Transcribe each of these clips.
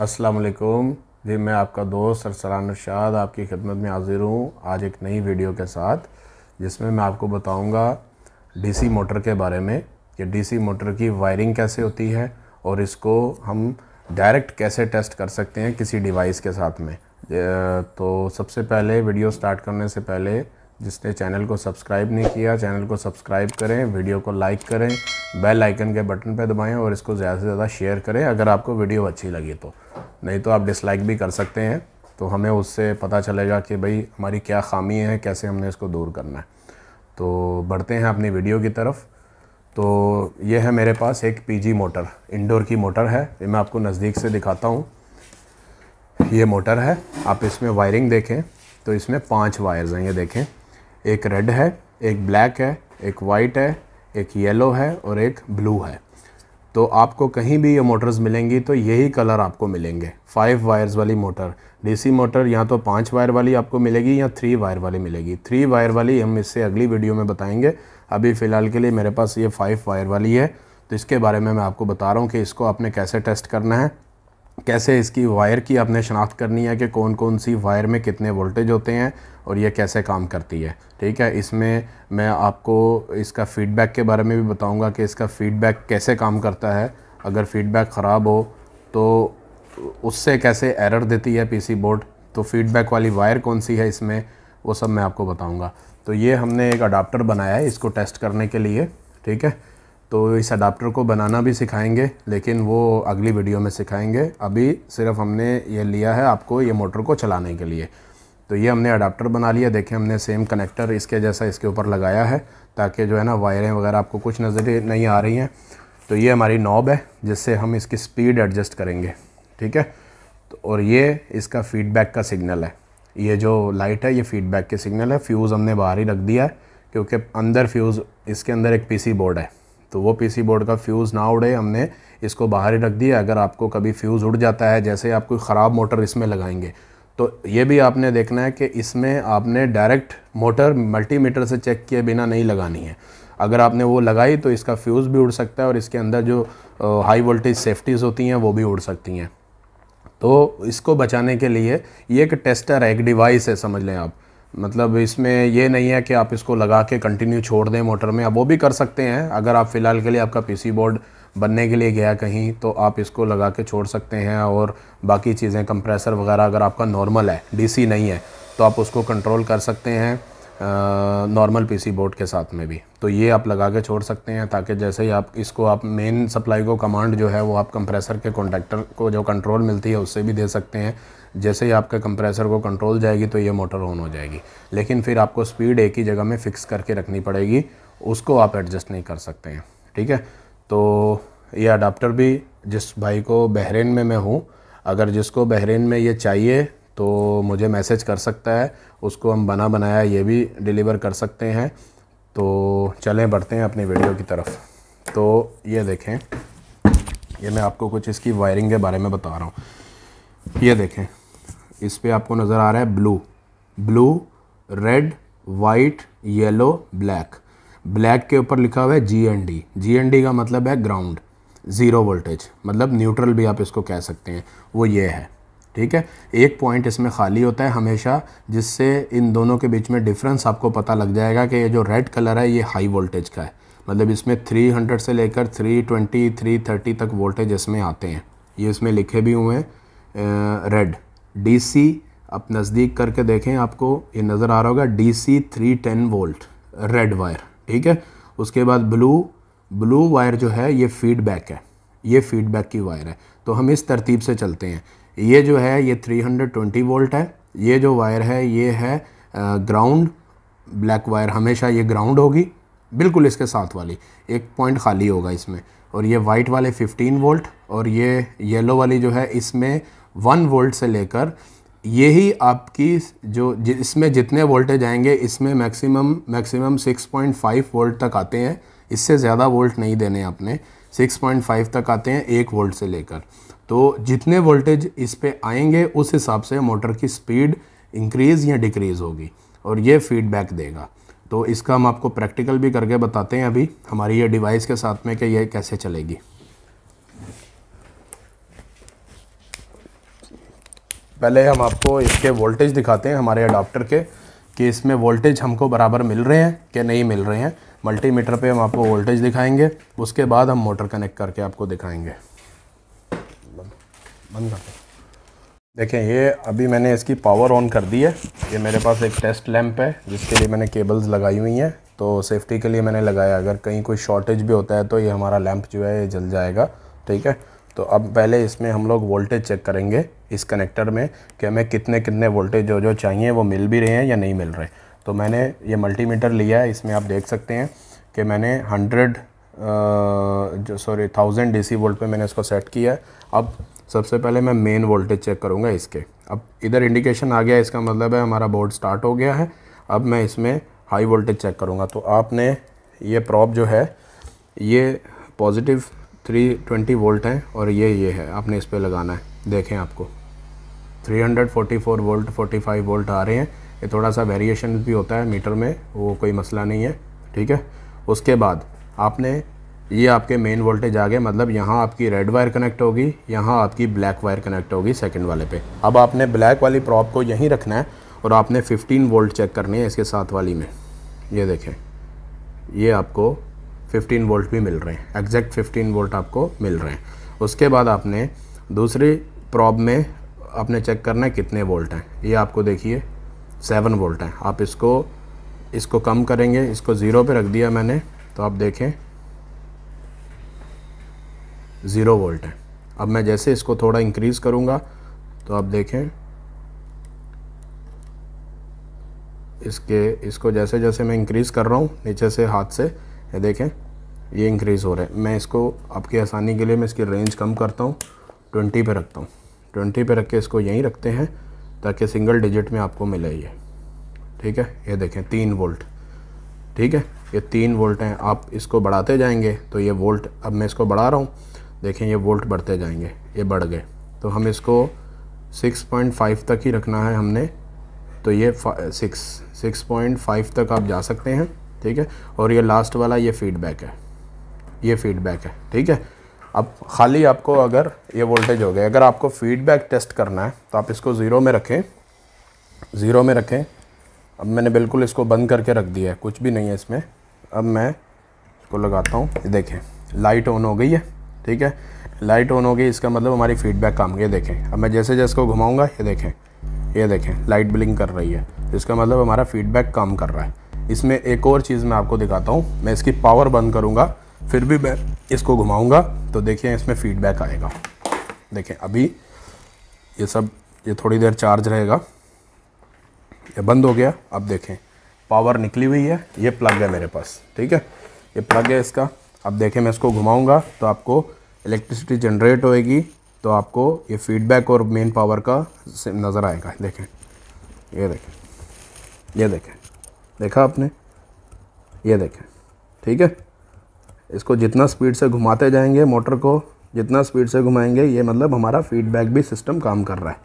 असलकुम जी मैं आपका दोस्त सरसरान शाद आपकी खिदमत में हाजिर हूँ आज एक नई वीडियो के साथ जिसमें मैं आपको बताऊँगा सी मोटर के बारे में कि सी मोटर की वायरिंग कैसे होती है और इसको हम डायरेक्ट कैसे टेस्ट कर सकते हैं किसी डिवाइस के साथ में तो सबसे पहले वीडियो स्टार्ट करने से पहले जिसने चैनल को सब्सक्राइब नहीं किया चैनल को सब्सक्राइब करें वीडियो को लाइक करें बेल आइकन के बटन पर दबाएं और इसको ज़्यादा से ज़्यादा शेयर करें अगर आपको वीडियो अच्छी लगी तो नहीं तो आप डिसलाइक भी कर सकते हैं तो हमें उससे पता चलेगा कि भाई हमारी क्या खामी है कैसे हमने इसको दूर करना है तो बढ़ते हैं अपनी वीडियो की तरफ तो ये है मेरे पास एक पीजी मोटर इंडोर की मोटर है ये मैं आपको नज़दीक से दिखाता हूँ ये मोटर है आप इसमें वायरिंग देखें तो इसमें पांच वायर्स हैं ये देखें एक रेड है एक ब्लैक है एक वाइट है एक येलो है और एक ब्लू है तो आपको कहीं भी ये मोटर्स मिलेंगी तो यही कलर आपको मिलेंगे फाइव वायर्स वाली मोटर डीसी मोटर या तो पाँच वायर वाली आपको मिलेगी या थ्री वायर वाली मिलेगी थ्री वायर वाली हम इससे अगली वीडियो में बताएंगे अभी फ़िलहाल के लिए मेरे पास ये फाइव वायर वाली है तो इसके बारे में मैं आपको बता रहा हूँ कि इसको आपने कैसे टेस्ट करना है कैसे इसकी वायर की आपने शनाख्त करनी है कि कौन कौन सी वायर में कितने वोल्टेज होते हैं और ये कैसे काम करती है ठीक है इसमें मैं आपको इसका फ़ीडबैक के बारे में भी बताऊंगा कि इसका फ़ीडबैक कैसे काम करता है अगर फ़ीडबैक ख़राब हो तो उससे कैसे एरर देती है पीसी बोर्ड तो फ़ीडबैक वाली वायर कौन सी है इसमें वो सब मैं आपको बताऊँगा तो ये हमने एक अडाप्टर बनाया है इसको टेस्ट करने के लिए ठीक है तो इस अडाप्टर को बनाना भी सिखाएंगे लेकिन वो अगली वीडियो में सिखाएंगे अभी सिर्फ हमने ये लिया है आपको ये मोटर को चलाने के लिए तो ये हमने अडाप्टर बना लिया देखें हमने सेम कनेक्टर इसके जैसा इसके ऊपर लगाया है ताकि जो है ना वायरें वगैरह आपको कुछ नज़र नहीं आ रही हैं तो ये हमारी नॉब है जिससे हम इसकी स्पीड एडजस्ट करेंगे ठीक है तो और ये इसका फीडबैक का सिग्नल है ये जो लाइट है ये फीडबैक के सिग्नल है फ्यूज़ हमने बाहर ही रख दिया है क्योंकि अंदर फ्यूज़ इसके अंदर एक पीसी बोर्ड है तो वो पीसी बोर्ड का फ्यूज़ ना उड़े हमने इसको बाहर ही रख दिया अगर आपको कभी फ्यूज़ उड़ जाता है जैसे आप कोई ख़राब मोटर इसमें लगाएंगे तो ये भी आपने देखना है कि इसमें आपने डायरेक्ट मोटर मल्टीमीटर से चेक किए बिना नहीं लगानी है अगर आपने वो लगाई तो इसका फ्यूज़ भी उड़ सकता है और इसके अंदर जो हाई वोल्टेज सेफ्टीज़ होती हैं वो भी उड़ सकती हैं तो इसको बचाने के लिए ये एक टेस्टर है एक डिवाइस है समझ लें आप मतलब इसमें यह नहीं है कि आप इसको लगा के कंटिन्यू छोड़ दें मोटर में अब वो भी कर सकते हैं अगर आप फ़िलहाल के लिए आपका पीसी बोर्ड बनने के लिए गया कहीं तो आप इसको लगा के छोड़ सकते हैं और बाकी चीज़ें कंप्रेसर वगैरह अगर आपका नॉर्मल है डीसी नहीं है तो आप उसको कंट्रोल कर सकते हैं नॉर्मल पीसी बोर्ड के साथ में भी तो ये आप लगा के छोड़ सकते हैं ताकि जैसे ही आप इसको आप मेन सप्लाई को कमांड जो है वो आप कंप्रेसर के कॉन्टैक्टर को जो कंट्रोल मिलती है उससे भी दे सकते हैं जैसे ही आपके कंप्रेसर को कंट्रोल जाएगी तो ये मोटर ऑन हो जाएगी लेकिन फिर आपको स्पीड एक ही जगह में फ़िक्स करके रखनी पड़ेगी उसको आप एडजस्ट नहीं कर सकते हैं ठीक है तो ये अडाप्टर भी जिस भाई को बहरीन में मैं हूँ अगर जिसको बहरीन में ये चाहिए तो मुझे मैसेज कर सकता है उसको हम बना बनाया ये भी डिलीवर कर सकते हैं तो चलें बढ़ते हैं अपनी वीडियो की तरफ तो ये देखें ये मैं आपको कुछ इसकी वायरिंग के बारे में बता रहा हूँ ये देखें इस पर आपको नज़र आ रहा है blue blue red white yellow black black के ऊपर लिखा हुआ है G N D G N D का मतलब है ग्राउंड ज़ीरो वोल्टेज मतलब न्यूट्रल भी आप इसको कह सकते हैं वो ये है ठीक है एक पॉइंट इसमें खाली होता है हमेशा जिससे इन दोनों के बीच में डिफरेंस आपको पता लग जाएगा कि ये जो रेड कलर है ये हाई वोल्टेज का है मतलब इसमें 300 से लेकर 320, 330 तक वोल्टेज इसमें आते हैं ये इसमें लिखे भी हुए हैं रेड डीसी आप नज़दीक करके देखें आपको ये नज़र आ रहा होगा D C three ten volt red wire ठीक है उसके बाद ब्लू ब्लू वायर जो है ये फीडबैक है ये फीडबैक की वायर है तो हम इस तरतीब से चलते हैं ये जो है ये 320 वोल्ट है ये जो वायर है ये है ग्राउंड ब्लैक वायर हमेशा ये ग्राउंड होगी बिल्कुल इसके साथ वाली एक पॉइंट खाली होगा इसमें और ये वाइट वाले 15 वोल्ट और ये येलो वाली जो है इसमें वन वोल्ट से लेकर यही आपकी जो जि, इसमें जितने वोल्टेज आएंगे इसमें मैक्सिमम मैक्सिमम 6.5 वोल्ट तक आते हैं इससे ज़्यादा वोल्ट नहीं देने आपने 6.5 तक आते हैं एक वोल्ट से लेकर तो जितने वोल्टेज इस पर आएंगे उस हिसाब से मोटर की स्पीड इंक्रीज़ या डिक्रीज़ होगी और ये फीडबैक देगा तो इसका हम आपको प्रैक्टिकल भी करके बताते हैं अभी हमारी ये डिवाइस के साथ में कि ये कैसे चलेगी पहले हम आपको इसके वोल्टेज दिखाते हैं हमारे अडाप्टर के कि इसमें वोल्टेज हमको बराबर मिल रहे हैं कि नहीं मिल रहे हैं मल्टीमीटर पे हम आपको वोल्टेज दिखाएंगे उसके बाद हम मोटर कनेक्ट करके आपको दिखाएंगे बंद कर दो देखें ये अभी मैंने इसकी पावर ऑन कर दी है ये मेरे पास एक टेस्ट लैंप है जिसके लिए मैंने केबल्स लगाई हुई हैं तो सेफ्टी के लिए मैंने लगाया अगर कहीं कोई शॉर्टेज भी होता है तो ये हमारा लैंप जो है ये जल जाएगा ठीक है तो अब पहले इसमें हम लोग वोल्टेज चेक करेंगे इस कनेक्टर में कि हमें कितने कितने वोल्टेज जो जो चाहिए वो मिल भी रहे हैं या नहीं मिल रहे तो मैंने ये मल्टीमीटर लिया है इसमें आप देख सकते हैं कि मैंने हंड्रेड जो sorry thousand D C volt पर मैंने इसको सेट किया है अब सबसे पहले मैं मेन वोल्टेज चेक करूँगा इसके अब इधर इंडिकेशन आ गया इसका मतलब है हमारा बोर्ड स्टार्ट हो गया है अब मैं इसमें हाई वोल्टेज चेक करूँगा तो आपने ये प्रॉप जो है ये पॉजिटिव 320 वोल्ट है और ये ये है आपने इस पर लगाना है देखें आपको 344 वोल्ट 45 वोल्ट आ रहे हैं ये थोड़ा सा वेरिएशन भी होता है मीटर में वो कोई मसला नहीं है ठीक है उसके बाद आपने ये आपके मेन वोल्टेज आ गए मतलब यहाँ आपकी रेड वायर कनेक्ट होगी यहाँ आपकी ब्लैक वायर कनेक्ट होगी सेकंड वाले पे अब आपने ब्लैक वाली प्रॉप को यहीं रखना है और आपने 15 वोल्ट चेक करनी है इसके साथ वाली में ये देखें ये आपको 15 वोल्ट भी मिल रहे हैं एग्जैक्ट 15 वोल्ट आपको मिल रहे हैं उसके बाद आपने दूसरी प्रॉब में आपने चेक करना है कितने वोल्ट हैं ये आपको देखिए सेवन वोल्ट हैं आप इसको इसको कम करेंगे इसको ज़ीरो पर रख दिया मैंने तो आप देखें ज़ीरो वोल्ट है अब मैं जैसे इसको थोड़ा इंक्रीज़ करूँगा तो आप देखें इसके इसको जैसे जैसे मैं इंक्रीज़ कर रहा हूँ नीचे से हाथ से ये देखें ये इंक्रीज़ हो रहा है मैं इसको आपकी आसानी के लिए मैं इसकी रेंज कम करता हूँ ट्वेंटी पे रखता हूँ ट्वेंटी पे रख के इसको यहीं रखते हैं ताकि सिंगल डिजिट में आपको मिले ये ठीक है ये देखें तीन वोल्ट ठीक है ये तीन वोल्ट हैं आप इसको बढ़ाते जाएंगे तो ये वोल्ट अब मैं इसको बढ़ा रहा हूँ देखें ये वोल्ट बढ़ते जाएंगे ये बढ़ गए तो हम इसको 6.5 तक ही रखना है हमने तो ये सिक्स सिक्स पॉइंट फाइव तक आप जा सकते हैं ठीक है और ये लास्ट वाला ये फीडबैक है ये फीडबैक है ठीक है अब खाली आपको अगर ये वोल्टेज हो गया अगर आपको फीडबैक टेस्ट करना है तो आप इसको ज़ीरो में रखें ज़ीरो में रखें अब मैंने बिल्कुल इसको बंद करके रख दिया है कुछ भी नहीं है इसमें अब मैं इसको लगाता हूँ देखें लाइट ऑन हो गई है ठीक है लाइट ऑन होगी इसका मतलब हमारी फीडबैक काम ये देखें अब मैं जैसे जैसे इसको घुमाऊंगा ये देखें ये देखें लाइट बिलिंग कर रही है तो इसका मतलब हमारा फीडबैक काम कर रहा है इसमें एक और चीज़ मैं आपको दिखाता हूँ मैं इसकी पावर बंद करूँगा फिर भी मैं इसको घुमाऊँगा तो देखिए इसमें फीडबैक आएगा देखें अभी ये सब ये थोड़ी देर चार्ज रहेगा ये बंद हो गया अब देखें पावर निकली हुई है ये प्लग है मेरे पास ठीक है ये प्लग है इसका अब देखें मैं इसको घुमाऊँगा तो आपको इलेक्ट्रिसिटी जनरेट होएगी तो आपको ये फीडबैक और मेन पावर का नज़र आएगा देखें ये देखें ये देखें देखा आपने ये देखें ठीक है इसको जितना स्पीड से घुमाते जाएंगे मोटर को जितना स्पीड से घुमाएंगे ये मतलब हमारा फीडबैक भी सिस्टम काम कर रहा है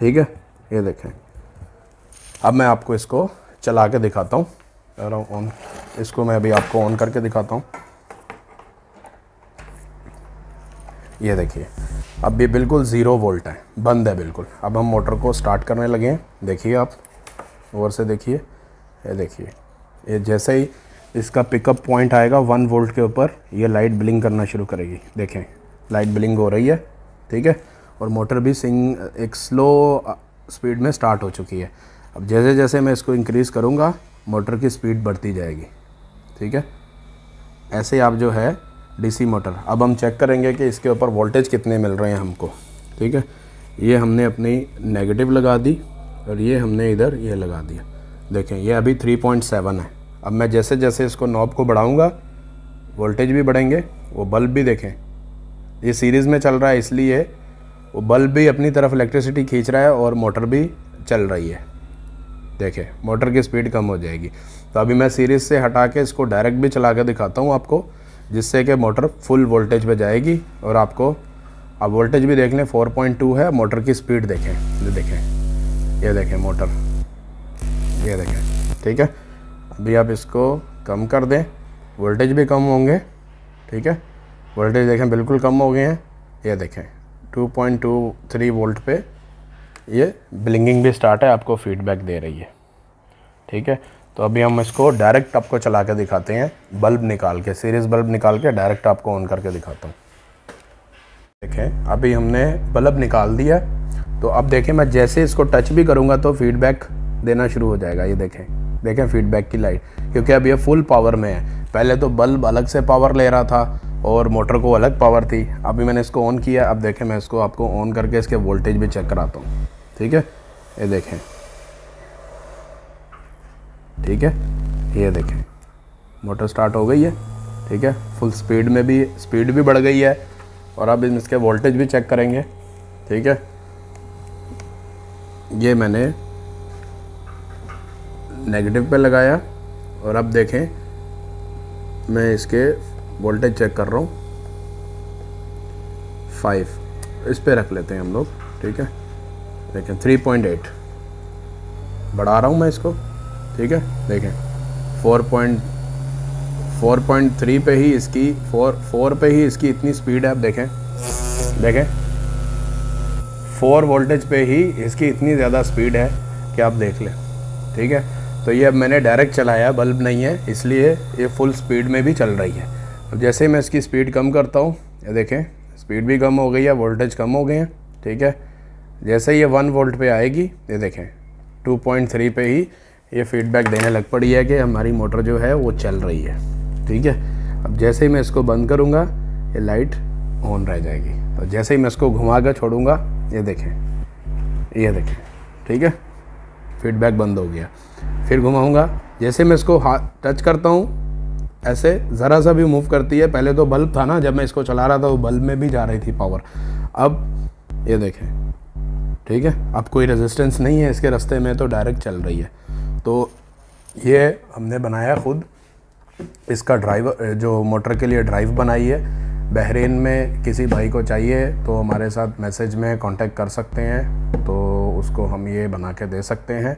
ठीक है ये देखें अब मैं आपको इसको चला के दिखाता हूँ ऑन इसको मैं अभी आपको ऑन करके दिखाता हूँ ये देखिए अब ये बिल्कुल ज़ीरो वोल्ट है बंद है बिल्कुल अब हम मोटर को स्टार्ट करने लगे हैं देखिए आप और से देखिए ये देखिए ये जैसे ही इसका पिकअप पॉइंट आएगा वन वोल्ट के ऊपर ये लाइट बिलिंग करना शुरू करेगी देखें लाइट बिलिंग हो रही है ठीक है और मोटर भी सिंग एक स्लो स्पीड में स्टार्ट हो चुकी है अब जैसे जैसे मैं इसको इंक्रीज़ करूँगा मोटर की स्पीड बढ़ती जाएगी ठीक है ऐसे आप जो है डीसी मोटर अब हम चेक करेंगे कि इसके ऊपर वोल्टेज कितने मिल रहे हैं हमको ठीक है ये हमने अपनी नेगेटिव लगा दी और ये हमने इधर ये लगा दिया देखें ये अभी 3.7 है अब मैं जैसे जैसे इसको नॉब को बढ़ाऊंगा वोल्टेज भी बढ़ेंगे वो बल्ब भी देखें ये सीरीज़ में चल रहा है इसलिए वो बल्ब भी अपनी तरफ इलेक्ट्रिसिटी खींच रहा है और मोटर भी चल रही है देखें मोटर की स्पीड कम हो जाएगी तो अभी मैं सीरीज़ से हटा के इसको डायरेक्ट भी चला के दिखाता हूँ आपको जिससे कि मोटर फुल वोल्टेज पे जाएगी और आपको आप वोल्टेज भी देख लें फोर है मोटर की स्पीड देखें ये देखें ये देखें मोटर ये देखें ठीक है अभी आप इसको कम कर दें वोल्टेज भी कम होंगे ठीक है वोल्टेज देखें बिल्कुल कम हो गए हैं ये देखें 2.23 वोल्ट पे ये ब्लिंगिंग भी स्टार्ट है आपको फीडबैक दे रही है ठीक है तो अभी हम इसको डायरेक्ट आपको चला के दिखाते हैं बल्ब निकाल के सीरीज़ बल्ब निकाल के डायरेक्ट आपको ऑन करके दिखाता हूँ देखें अभी हमने बल्ब निकाल दिया तो अब देखें मैं जैसे इसको टच भी करूँगा तो फीडबैक देना शुरू हो जाएगा ये देखें देखें फीडबैक की लाइट क्योंकि अब ये फुल पावर में है पहले तो बल्ब अलग से पावर ले रहा था और मोटर को अलग पावर थी अभी मैंने इसको ऑन किया अब देखें मैं इसको आपको ऑन करके इसके वोल्टेज भी चेक कराता हूँ ठीक है ये देखें ठीक है ये देखें मोटर स्टार्ट हो गई है ठीक है फुल स्पीड में भी स्पीड भी बढ़ गई है और अब हम इसके वोल्टेज भी चेक करेंगे ठीक है ये मैंने नेगेटिव पे लगाया और अब देखें मैं इसके वोल्टेज चेक कर रहा हूँ फाइव इस पर रख लेते हैं हम लोग ठीक है देखें थ्री पॉइंट एट बढ़ा रहा हूँ मैं इसको ठीक है देखें four point four point three पे ही इसकी फोर फोर पे ही इसकी इतनी स्पीड है आप देखें देखें फोर वोल्टेज पे ही इसकी इतनी ज़्यादा स्पीड है कि आप देख लें ठीक है तो ये अब मैंने डायरेक्ट चलाया बल्ब नहीं है इसलिए ये फुल स्पीड में भी चल रही है अब जैसे ही मैं इसकी स्पीड कम करता हूँ ये देखें स्पीड भी कम हो गई है वोल्टेज कम हो गए हैं ठीक है जैसे ये वन वोल्ट पे आएगी ये देखें 2.3 पे ही ये फीडबैक देने लग पड़ी है कि हमारी मोटर जो है वो चल रही है ठीक है अब जैसे ही मैं इसको बंद करूँगा ये लाइट ऑन रह जाएगी और तो जैसे ही मैं इसको घुमा कर छोड़ूँगा ये देखें ये देखें ठीक है फीडबैक बंद हो गया फिर घुमाऊँगा जैसे मैं इसको हाथ टच करता हूँ ऐसे ज़रा सा भी मूव करती है पहले तो बल्ब था ना जब मैं इसको चला रहा था वो बल्ब में भी जा रही थी पावर अब ये देखें ठीक है अब कोई रेजिस्टेंस नहीं है इसके रास्ते में तो डायरेक्ट चल रही है तो ये हमने बनाया ख़ुद इसका ड्राइवर जो मोटर के लिए ड्राइव बनाई है बहरीन में किसी भाई को चाहिए तो हमारे साथ मैसेज में कांटेक्ट कर सकते हैं तो उसको हम ये बना के दे सकते हैं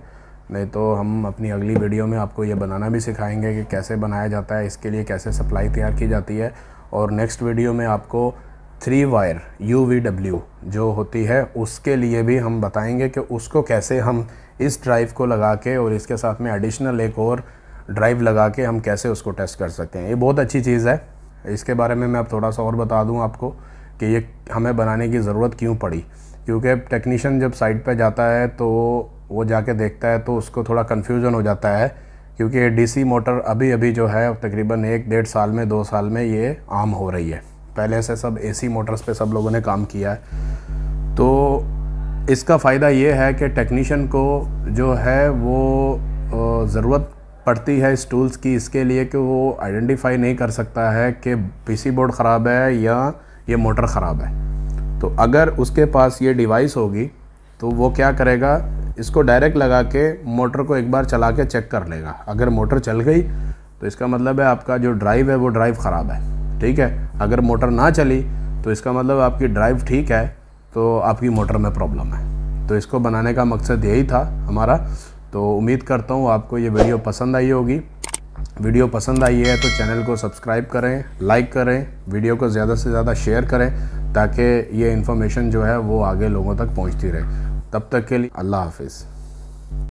नहीं तो हम अपनी अगली वीडियो में आपको ये बनाना भी सिखाएंगे कि कैसे बनाया जाता है इसके लिए कैसे सप्लाई तैयार की जाती है और नेक्स्ट वीडियो में आपको three wire U V W जो होती है उसके लिए भी हम बताएंगे कि उसको कैसे हम इस ड्राइव को लगा के और इसके साथ में एडिशनल एक और ड्राइव लगा के हम कैसे उसको टेस्ट कर सकते हैं ये बहुत अच्छी चीज़ है इसके बारे में मैं अब थोड़ा सा और बता दूं आपको कि ये हमें बनाने की ज़रूरत क्यों पड़ी क्योंकि टेक्नीशियन जब साइट पर जाता है तो वो जाके देखता है तो उसको थोड़ा कन्फ्यूज़न हो जाता है क्योंकि डीसी मोटर अभी अभी जो है तकरीबन एक डेढ़ साल में दो साल में ये आम हो रही है पहले से सब एसी मोटर्स पे सब लोगों ने काम किया है तो इसका फ़ायदा ये है कि टेक्नीशियन को जो है वो ज़रूरत पड़ती है इस टूल्स की इसके लिए कि वो आइडेंटिफाई नहीं कर सकता है कि पीसी बोर्ड ख़राब है या ये मोटर ख़राब है तो अगर उसके पास ये डिवाइस होगी तो वो क्या करेगा इसको डायरेक्ट लगा के मोटर को एक बार चला के चेक कर लेगा अगर मोटर चल गई तो इसका मतलब है आपका जो ड्राइव है वो ड्राइव ख़राब है ठीक है अगर मोटर ना चली तो इसका मतलब आपकी ड्राइव ठीक है तो आपकी मोटर में प्रॉब्लम है तो इसको बनाने का मकसद यही था हमारा तो उम्मीद करता हूँ आपको ये वीडियो पसंद आई होगी वीडियो पसंद आई है तो चैनल को सब्सक्राइब करें लाइक करें वीडियो को ज़्यादा से ज़्यादा शेयर करें ताकि ये इन्फॉर्मेशन जो है वो आगे लोगों तक पहुँचती रहे तब तक के लिए अल्लाह हाफिज़